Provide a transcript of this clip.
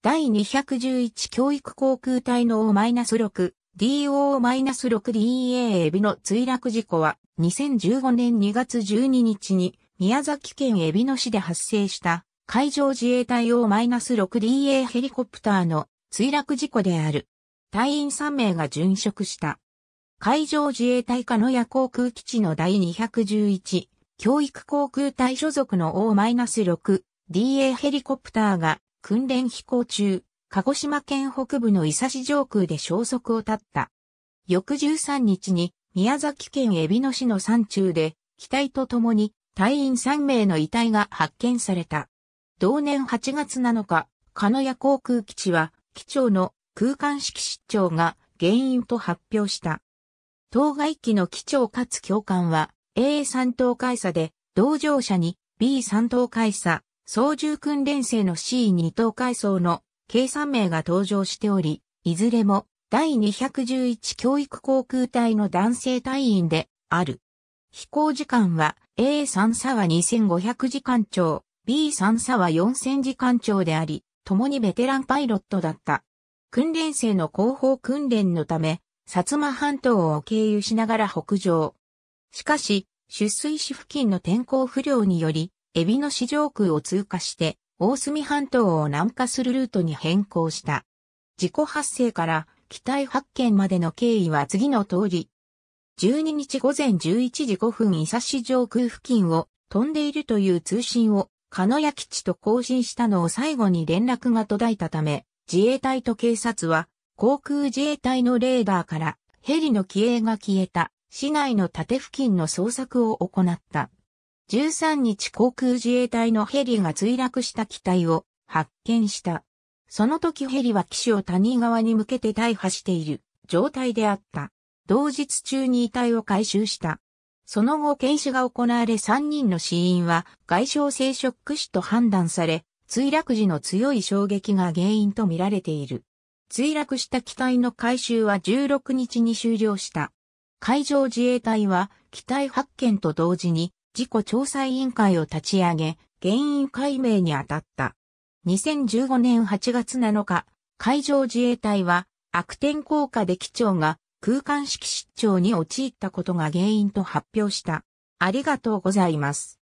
第211教育航空隊の O-6、d o 6 d a エビの墜落事故は、2015年2月12日に、宮崎県エビの市で発生した海上自衛隊 O-6DA ヘリコプターの墜落事故である。隊員3名が殉職した。海上自衛隊の屋航空基地の第211教育航空隊所属の O-6DA ヘリコプターが訓練飛行中、鹿児島県北部の伊佐市上空で消息を絶った。翌13日に宮崎県海老野市の山中で、機体とともに隊員3名の遺体が発見された。同年8月7日、鹿屋航空基地は、機長の空間式失調が原因と発表した。当該機の機長かつ教官は A3 等海佐で同乗者に B3 等海佐、操縦訓練生の C2 等階層の計算名が登場しており、いずれも第211教育航空隊の男性隊員である。飛行時間は A3 差は2500時間長、B3 差は4000時間長であり、共にベテランパイロットだった。訓練生の後方訓練のため、薩摩半島を経由しながら北上。しかし、出水市付近の天候不良により、エビの市場空を通過して、大隅半島を南下するルートに変更した。事故発生から機体発見までの経緯は次の通り。12日午前11時5分伊佐市上空付近を飛んでいるという通信を、鹿屋基地と交信したのを最後に連絡が途絶えたため、自衛隊と警察は、航空自衛隊のレーダーから、ヘリの機影が消えた、市内の縦付近の捜索を行った。13日航空自衛隊のヘリが墜落した機体を発見した。その時ヘリは機種を谷川に向けて大破している状態であった。同日中に遺体を回収した。その後検視が行われ3人の死因は外傷性ショック死と判断され、墜落時の強い衝撃が原因とみられている。墜落した機体の回収は16日に終了した。海上自衛隊は機体発見と同時に事故調査委員会を立ち上げ、原因解明に当たった。2015年8月7日、海上自衛隊は悪天候下で機長が空間式失調に陥ったことが原因と発表した。ありがとうございます。